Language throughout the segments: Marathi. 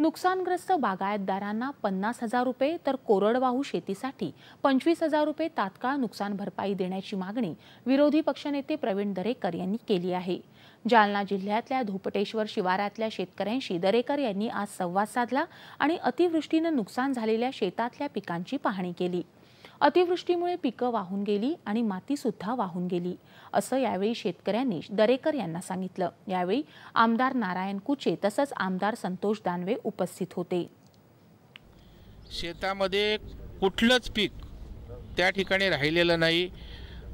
नुकसानग्रस्त बागायतदारांना पन्नास हजार रुपये तर कोरडवाहू शेतीसाठी पंचवीस हजार रुपये तात्काळ नुकसान भरपाई देण्याची मागणी विरोधी पक्षनेते प्रवीण दरेकर यांनी केली आहे जालना जिल्ह्यातल्या धोपटेश्वर शिवारातल्या शेतकऱ्यांशी दरेकर यांनी आज संवाद साधला आणि अतिवृष्टीनं नुकसान झालेल्या शेतातल्या पिकांची पाहणी केली अतिवृष्टीमुळे पिकं वाहून गेली आणि मातीसुद्धा वाहून गेली असं यावेळी शेतकऱ्यांनी दरेकर यांना सांगितलं यावेळी आमदार नारायण कुचे तसंच आमदार संतोष दानवे उपस्थित होते शेतामध्ये कुठलंच पीक त्या ठिकाणी राहिलेलं नाही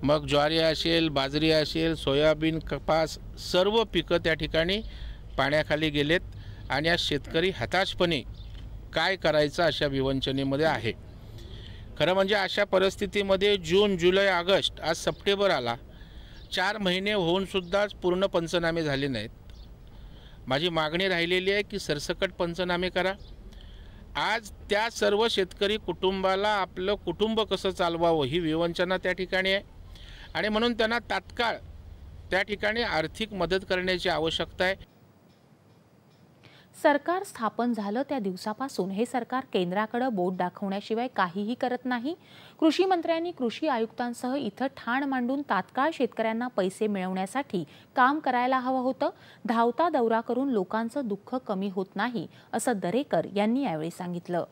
मग ज्वारी असेल बाजरी असेल सोयाबीन कपास सर्व पिकं त्या ठिकाणी पाण्याखाली गेलेत आणि आज शेतकरी हताशपणे काय करायचं अशा विवंचनेमध्ये आहे खरं म्हणजे अशा परिस्थितीमध्ये जून जुलै ऑगस्ट आज सप्टेंबर आला चार महिने होऊनसुद्धाच पूर्ण पंचनामे झाले नाहीत माझी मागणी राहिलेली आहे की सरसकट पंचनामे करा आज त्या सर्व शेतकरी कुटुंबाला आपलं कुटुंब कसं चालवावं ही विवंचना त्या ठिकाणी आहे आणि म्हणून त्यांना तात्काळ त्या ठिकाणी आर्थिक मदत करण्याची आवश्यकता आहे सरकार स्थापन झालं त्या दिवसापासून हे सरकार केंद्राकडे बोट दाखवण्याशिवाय काहीही करत नाही कृषी मंत्र्यांनी कृषी आयुक्तांसह इथं ठाण मांडून तात्काळ शेतकऱ्यांना पैसे मिळवण्यासाठी काम करायला हवं होतं धावता दौरा करून लोकांचं दुःख कमी होत नाही असं दरेकर यांनी यावेळी सांगितलं